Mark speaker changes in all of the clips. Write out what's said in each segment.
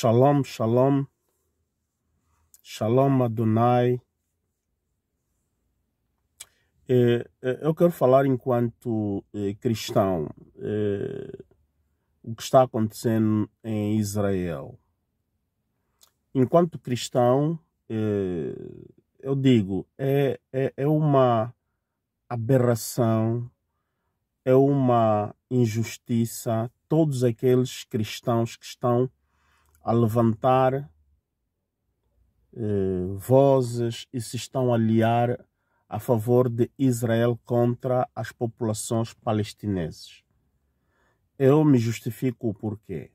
Speaker 1: Shalom, shalom. Shalom Adonai. É, é, eu quero falar enquanto é, cristão o que está acontecendo em Israel. Enquanto cristão, eu digo, é, é, é uma aberração, é uma injustiça. Todos aqueles cristãos que estão a levantar eh, vozes e se estão a aliar a favor de Israel contra as populações palestinesas. Eu me justifico o porquê.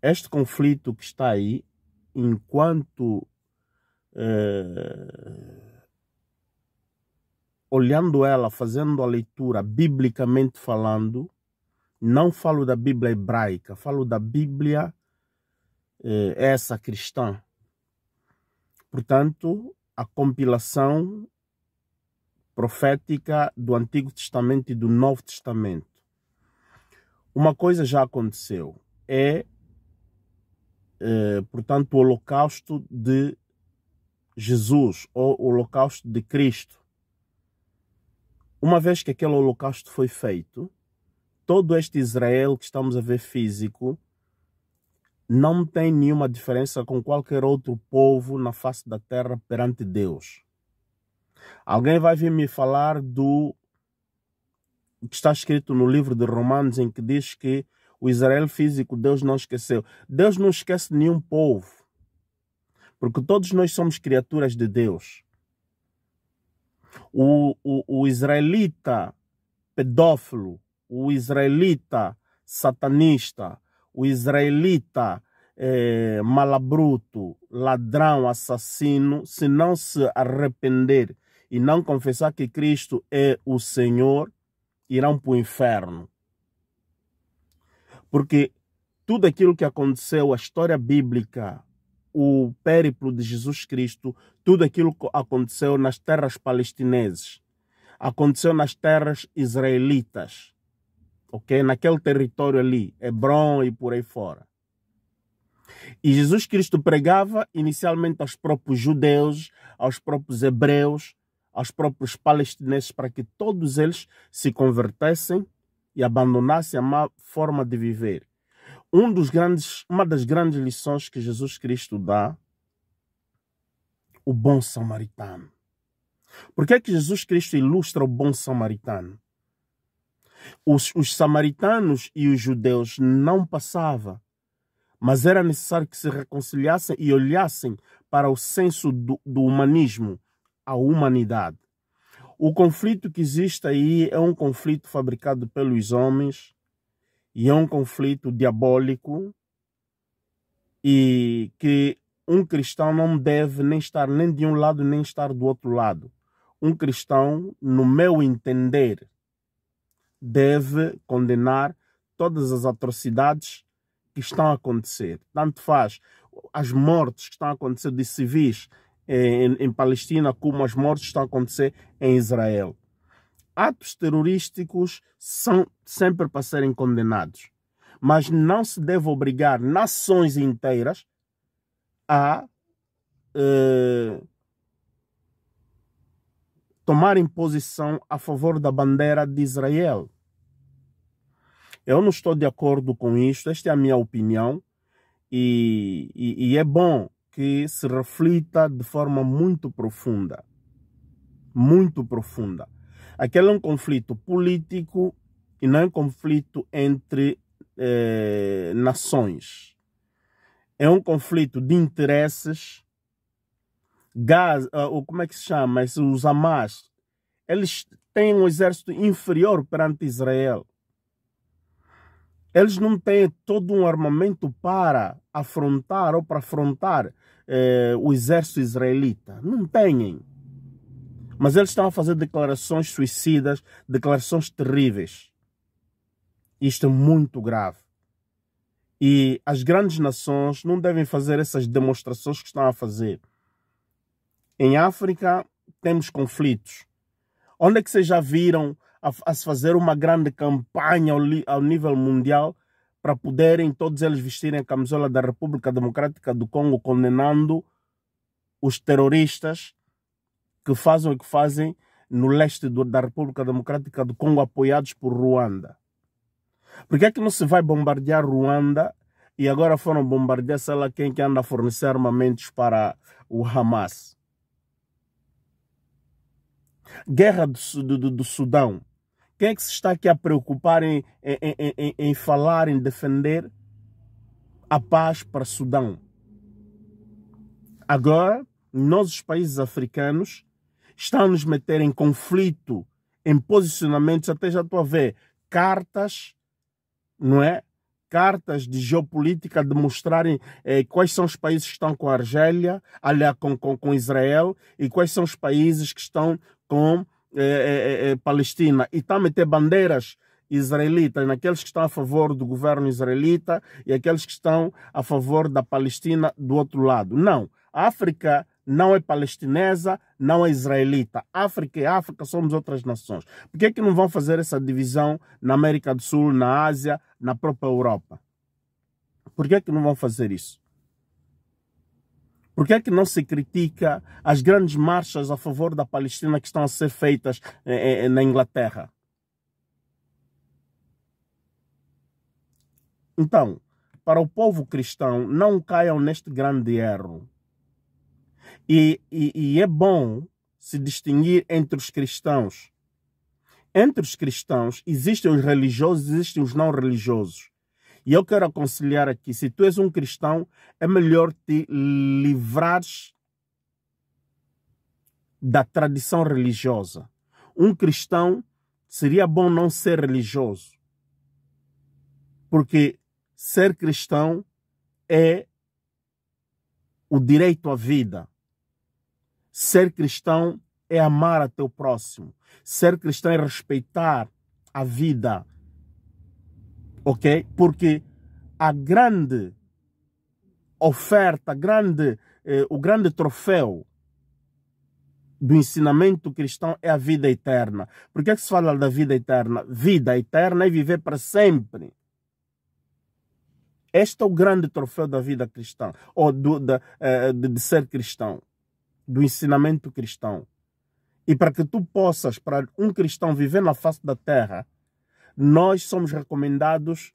Speaker 1: Este conflito que está aí, enquanto eh, olhando ela, fazendo a leitura biblicamente falando, não falo da Bíblia hebraica, falo da Bíblia eh, essa cristã. Portanto, a compilação profética do Antigo Testamento e do Novo Testamento. Uma coisa já aconteceu, é, eh, portanto, o holocausto de Jesus ou o holocausto de Cristo. Uma vez que aquele holocausto foi feito, todo este Israel que estamos a ver físico não tem nenhuma diferença com qualquer outro povo na face da terra perante Deus. Alguém vai vir me falar do que está escrito no livro de Romanos, em que diz que o Israel físico Deus não esqueceu. Deus não esquece nenhum povo, porque todos nós somos criaturas de Deus. O, o, o israelita pedófilo, o israelita satanista, o israelita é, malabruto, ladrão, assassino, se não se arrepender e não confessar que Cristo é o Senhor, irão para o inferno. Porque tudo aquilo que aconteceu, a história bíblica, o périplo de Jesus Cristo, tudo aquilo que aconteceu nas terras palestineses, aconteceu nas terras israelitas, ok? Naquele território ali, Hebron e por aí fora. E Jesus Cristo pregava inicialmente aos próprios judeus, aos próprios hebreus, aos próprios palestinenses, para que todos eles se convertessem e abandonassem a má forma de viver. Um dos grandes, uma das grandes lições que Jesus Cristo dá, o bom samaritano. Por que é que Jesus Cristo ilustra o bom samaritano? Os, os samaritanos e os judeus não passava, mas era necessário que se reconciliassem e olhassem para o senso do, do humanismo, a humanidade. O conflito que existe aí é um conflito fabricado pelos homens e é um conflito diabólico e que um cristão não deve nem estar nem de um lado nem estar do outro lado. Um cristão, no meu entender, deve condenar todas as atrocidades que estão a acontecer. Tanto faz as mortes que estão a acontecer de civis em, em Palestina, como as mortes que estão a acontecer em Israel. Atos terrorísticos são sempre para serem condenados, mas não se deve obrigar nações inteiras a. Uh, tomarem posição a favor da bandeira de Israel. Eu não estou de acordo com isto, esta é a minha opinião, e, e, e é bom que se reflita de forma muito profunda. Muito profunda. Aquele é um conflito político e não é um conflito entre eh, nações. É um conflito de interesses Gaza, ah, ou como é que se chama, os Hamas, eles têm um exército inferior perante Israel. Eles não têm todo um armamento para afrontar ou para afrontar eh, o exército israelita. Não têm. Mas eles estão a fazer declarações suicidas, declarações terríveis. Isto é muito grave. E as grandes nações não devem fazer essas demonstrações que estão a fazer. Em África, temos conflitos. Onde é que vocês já viram a, a se fazer uma grande campanha ao, ao nível mundial para poderem todos eles vestirem a camisola da República Democrática do Congo, condenando os terroristas que fazem o que fazem no leste do, da República Democrática do Congo, apoiados por Ruanda. Por que é que não se vai bombardear Ruanda e agora foram bombardear, sei lá, quem que anda a fornecer armamentos para o Hamas? Guerra do, do, do Sudão. Quem é que se está aqui a preocupar em, em, em, em falar, em defender a paz para o Sudão? Agora, nós, os países africanos, estão a nos meter em conflito, em posicionamentos, até já estou a ver cartas, não é? Cartas de geopolítica de mostrarem eh, quais são os países que estão com a Argélia, aliás, com, com, com Israel, e quais são os países que estão com é, é, Palestina e também tá ter bandeiras israelitas, naqueles que estão a favor do governo israelita e aqueles que estão a favor da Palestina do outro lado. Não, a África não é palestinesa, não é israelita. África é África, somos outras nações. Por que, é que não vão fazer essa divisão na América do Sul, na Ásia, na própria Europa? Por que, é que não vão fazer isso? Por que é que não se critica as grandes marchas a favor da Palestina que estão a ser feitas eh, eh, eh, na Inglaterra? Então, para o povo cristão, não caiam neste grande erro. E, e, e é bom se distinguir entre os cristãos. Entre os cristãos existem os religiosos, existem os não religiosos. E eu quero aconselhar aqui: se tu és um cristão, é melhor te livrares da tradição religiosa. Um cristão seria bom não ser religioso, porque ser cristão é o direito à vida. Ser cristão é amar a teu próximo. Ser cristão é respeitar a vida ok? Porque a grande oferta, grande, eh, o grande troféu do ensinamento cristão é a vida eterna. Por que, é que se fala da vida eterna? Vida eterna é viver para sempre. Este é o grande troféu da vida cristã, ou do, da, eh, de, de ser cristão, do ensinamento cristão. E para que tu possas, para um cristão viver na face da terra, nós somos recomendados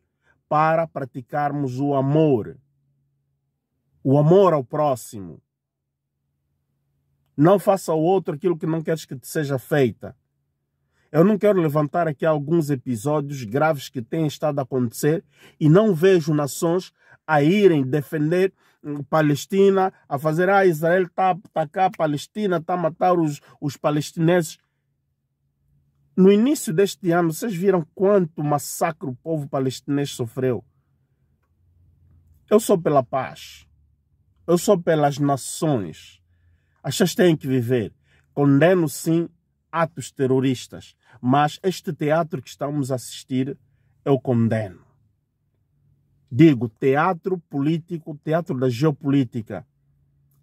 Speaker 1: para praticarmos o amor. O amor ao próximo. Não faça ao outro aquilo que não queres que te seja feita. Eu não quero levantar aqui alguns episódios graves que têm estado a acontecer e não vejo nações a irem defender hum, Palestina, a fazer, ah, Israel está a tá atacar a Palestina, está a matar os, os palestinenses. No início deste ano, vocês viram quanto massacre o povo palestinês sofreu. Eu sou pela paz. Eu sou pelas nações. As pessoas têm que viver. Condeno, sim, atos terroristas. Mas este teatro que estamos a assistir, eu condeno. Digo, teatro político, teatro da geopolítica.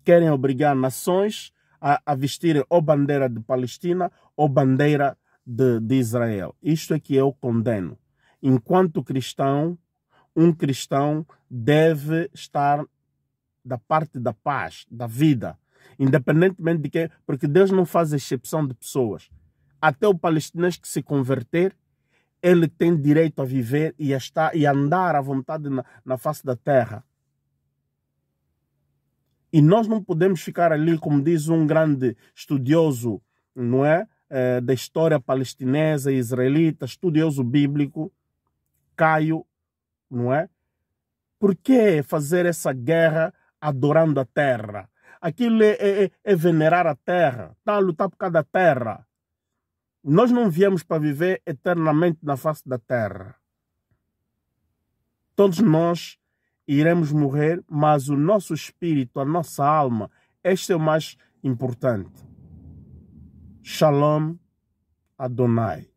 Speaker 1: Querem obrigar nações a, a vestirem ou bandeira de Palestina ou bandeira de, de Israel. Isto é que eu condeno. Enquanto cristão, um cristão deve estar da parte da paz, da vida, independentemente de quem, porque Deus não faz exceção de pessoas. Até o palestinês que se converter, ele tem direito a viver e a, estar, e a andar à vontade na, na face da terra. E nós não podemos ficar ali, como diz um grande estudioso, não é? Eh, da história palestinesa e israelita, estudioso bíblico, Caio, não é? Por que fazer essa guerra adorando a terra? Aquilo é, é, é, é venerar a terra, está a lutar por cada terra. Nós não viemos para viver eternamente na face da terra. Todos nós iremos morrer, mas o nosso espírito, a nossa alma, este é o mais importante. Shalom Adonai.